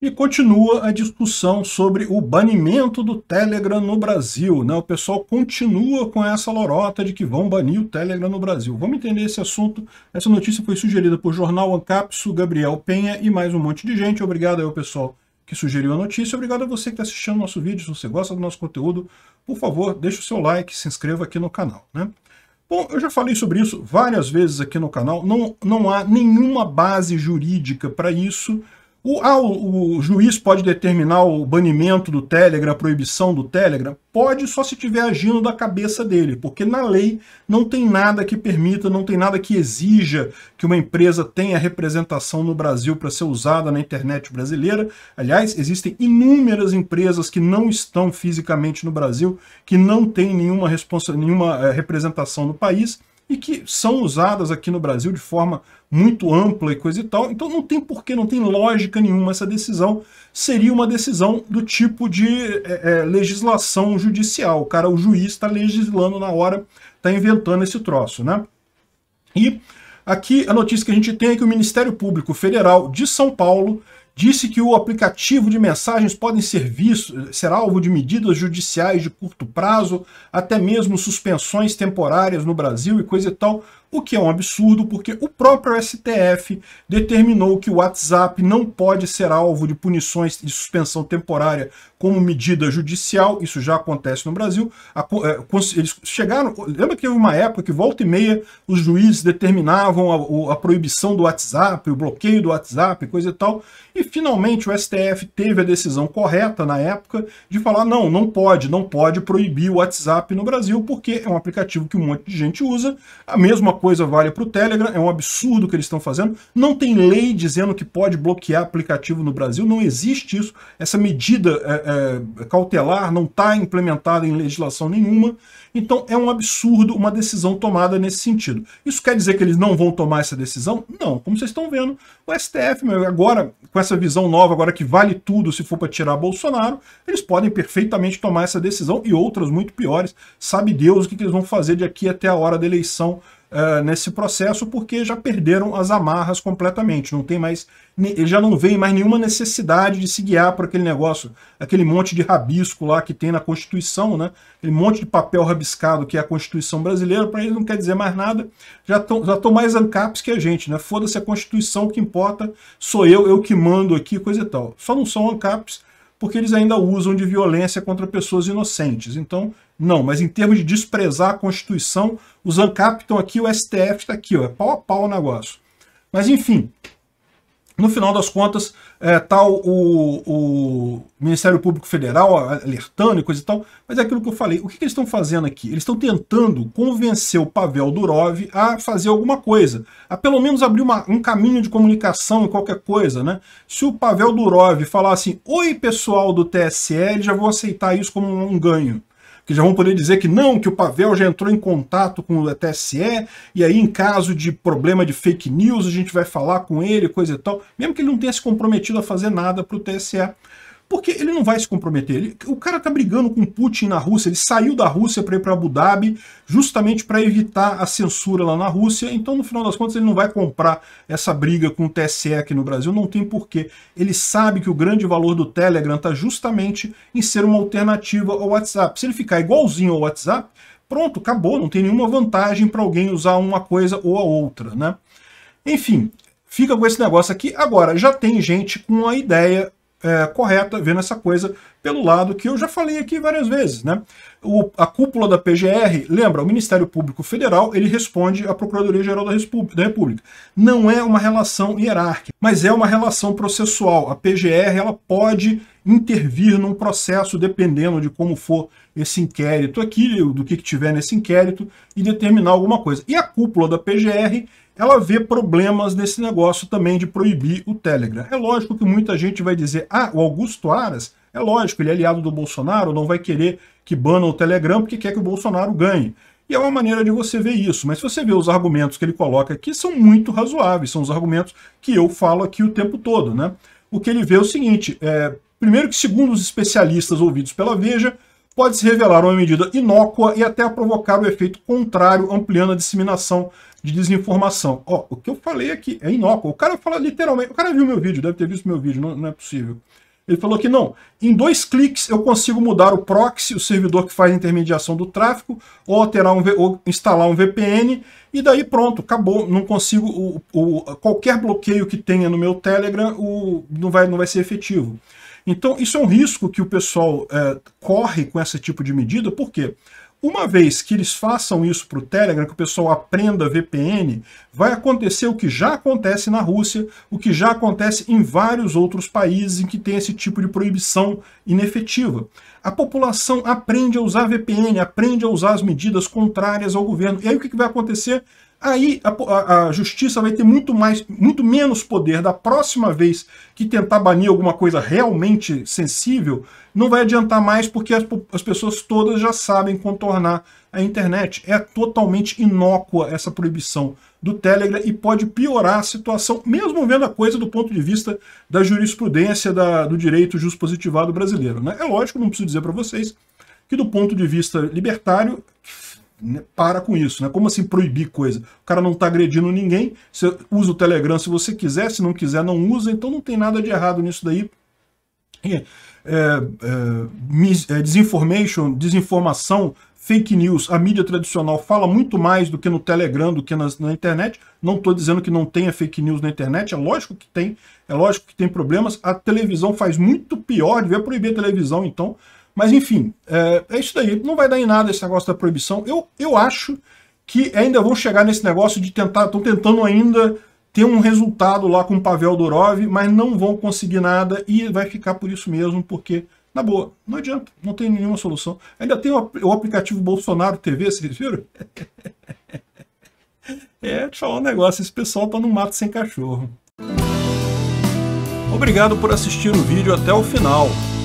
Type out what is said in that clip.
E continua a discussão sobre o banimento do Telegram no Brasil. Né? O pessoal continua com essa lorota de que vão banir o Telegram no Brasil. Vamos entender esse assunto. Essa notícia foi sugerida por Jornal Ancapsu, Gabriel Penha e mais um monte de gente. Obrigado ao pessoal que sugeriu a notícia. Obrigado a você que está assistindo nosso vídeo. Se você gosta do nosso conteúdo, por favor, deixe o seu like, se inscreva aqui no canal. Né? Bom, eu já falei sobre isso várias vezes aqui no canal. Não, não há nenhuma base jurídica para isso. O, ah, o, o, juiz pode determinar o banimento do Telegram, a proibição do Telegram? Pode, só se estiver agindo da cabeça dele, porque na lei não tem nada que permita, não tem nada que exija que uma empresa tenha representação no Brasil para ser usada na internet brasileira. Aliás, existem inúmeras empresas que não estão fisicamente no Brasil, que não têm nenhuma, nenhuma eh, representação no país e que são usadas aqui no Brasil de forma muito ampla e coisa e tal. Então não tem porquê, não tem lógica nenhuma essa decisão. Seria uma decisão do tipo de é, é, legislação judicial. O cara, o juiz está legislando na hora, está inventando esse troço, né? E aqui a notícia que a gente tem é que o Ministério Público Federal de São Paulo disse que o aplicativo de mensagens podem ser visto, ser alvo de medidas judiciais de curto prazo, até mesmo suspensões temporárias no Brasil e coisa e tal, o que é um absurdo porque o próprio STF determinou que o WhatsApp não pode ser alvo de punições e suspensão temporária como medida judicial, isso já acontece no Brasil. Eh, eles chegaram, lembra que teve uma época que volta e meia os juízes determinavam a, a proibição do WhatsApp, o bloqueio do WhatsApp, coisa e tal, e finalmente o STF teve a decisão correta na época de falar não, não pode, não pode proibir o WhatsApp no Brasil porque é um aplicativo que um monte de gente usa, a mesma coisa vale para o Telegram, é um absurdo o que eles estão fazendo. Não tem lei dizendo que pode bloquear aplicativo no Brasil, não existe isso. Essa medida é, é, cautelar não está implementada em legislação nenhuma. Então é um absurdo uma decisão tomada nesse sentido. Isso quer dizer que eles não vão tomar essa decisão? Não. Como vocês estão vendo, o STF, agora, com essa visão nova, agora que vale tudo se for para tirar Bolsonaro, eles podem perfeitamente tomar essa decisão e outras muito piores. Sabe Deus o que, que eles vão fazer de aqui até a hora da eleição uh, nesse processo porque já perderam as amarras completamente. Não tem mais, ele já não veem mais nenhuma necessidade de se guiar por aquele negócio, aquele monte de rabisco lá que tem na Constituição, né? Aquele monte de papel rabiscado que é a Constituição brasileira, para eles não quer dizer mais nada. Já estão já tão mais ancaps que a gente, né? Foda-se a Constituição, o que importa sou eu, eu que mando aqui, coisa e tal. Só não são ancaps porque eles ainda usam de violência contra pessoas inocentes. Então, não, mas em termos de desprezar a Constituição, os ANCAP estão aqui, o STF está aqui, ó, é pau a pau o negócio. Mas enfim, no final das contas, é, tal tá o, o, Ministério Público Federal alertando e coisa e tal, mas é aquilo que eu falei. O que, que eles estão fazendo aqui? Eles estão tentando convencer o Pavel Durov a fazer alguma coisa, a pelo menos abrir uma, um caminho de comunicação e qualquer coisa, né? Se o Pavel Durov falar assim, oi pessoal do TSE, já vou aceitar isso como um ganho que já vão poder dizer que não, que o Pavel já entrou em contato com o TSE, e aí em caso de problema de fake news, a gente vai falar com ele, coisa e tal, mesmo que ele não tenha se comprometido a fazer nada para o TSE. Porque ele não vai se comprometer. Ele, o cara tá brigando com Putin na Rússia, ele saiu da Rússia para ir para Abu Dhabi, justamente para evitar a censura lá na Rússia. Então, no final das contas, ele não vai comprar essa briga com o TSE aqui no Brasil, não tem porquê. Ele sabe que o grande valor do Telegram tá justamente em ser uma alternativa ao WhatsApp. Se ele ficar igualzinho ao WhatsApp, pronto, acabou, não tem nenhuma vantagem para alguém usar uma coisa ou a outra, né? Enfim, fica com esse negócio aqui. Agora, já tem gente com a ideia é, correta vendo essa coisa pelo lado que eu já falei aqui várias vezes. Né? O, a cúpula da PGR, lembra, o Ministério Público Federal, ele responde à Procuradoria-Geral da, da, República. Não é uma relação hierárquica, mas é uma relação processual. A PGR ela pode intervir num processo, dependendo de como for esse inquérito aqui, do que, tiver nesse inquérito, e determinar alguma coisa. E a cúpula da PGR, ela vê problemas nesse negócio também de proibir o Telegram. É lógico que muita gente vai dizer, ah, o Augusto Aras, é lógico, ele é aliado do Bolsonaro, não vai querer que bana o Telegram porque quer que o Bolsonaro ganhe. E é uma maneira de você ver isso. Mas se você ver os argumentos que ele coloca aqui, são muito razoáveis. São os argumentos que eu falo aqui o tempo todo, né? O que ele vê é o seguinte, é, Primeiro que, segundo os especialistas ouvidos pela Veja, pode se revelar uma medida inócua e até provocar o efeito contrário, ampliando a disseminação de desinformação. Ó, o que eu falei aqui é inócuo. O cara fala literalmente, o cara viu meu vídeo, deve ter visto meu vídeo, não, não é possível. Ele falou que não, em dois cliques eu consigo mudar o proxy, o servidor que faz a intermediação do tráfego, ou, alterar um, ou instalar um VPN, e daí pronto, acabou. Não consigo, o, o, qualquer bloqueio que tenha no meu Telegram o, não, vai, não vai ser efetivo. Então, isso é um risco que o pessoal é, corre com esse tipo de medida, porque Uma vez que eles façam isso para o Telegram, que o pessoal aprenda VPN, vai acontecer o que já acontece na Rússia, o que já acontece em vários outros países em que tem esse tipo de proibição inefetiva. A população aprende a usar VPN, aprende a usar as medidas contrárias ao governo. E aí o que vai acontecer? aí a, a, a, justiça vai ter muito, mais, muito menos poder. Da próxima vez que tentar banir alguma coisa realmente sensível, não vai adiantar mais porque as, as pessoas todas já sabem contornar a internet. É totalmente inócua essa proibição do Telegram e pode piorar a situação, mesmo vendo a coisa do ponto de vista da jurisprudência da, do direito positivado brasileiro. Né? É lógico, não preciso dizer para vocês que do ponto de vista libertário, né, para com isso, né? Como assim proibir coisa? O cara não está agredindo ninguém, você usa o Telegram se você quiser, se não quiser, não usa, então não tem nada de errado nisso daí. É, é, é, desinformação, fake news, a mídia tradicional fala muito mais do que no Telegram, do que na, na internet. Não estou dizendo que não tenha fake news na internet, é lógico que tem, é lógico que tem problemas. A televisão faz muito pior, devia proibir a televisão, então, mas enfim, é, é, isso daí. Não vai dar em nada esse negócio da proibição. Eu, eu acho que ainda vão chegar nesse negócio de tentar, estão tentando ainda ter um resultado lá com o Pavel Durov, mas não vão conseguir nada e vai ficar por isso mesmo, porque, na boa, não adianta, não tem nenhuma solução. Ainda tem o, o aplicativo Bolsonaro TV, vocês viram? É, deixa eu falar um negócio, esse pessoal tá no mato sem cachorro. Obrigado por assistir o vídeo até o final.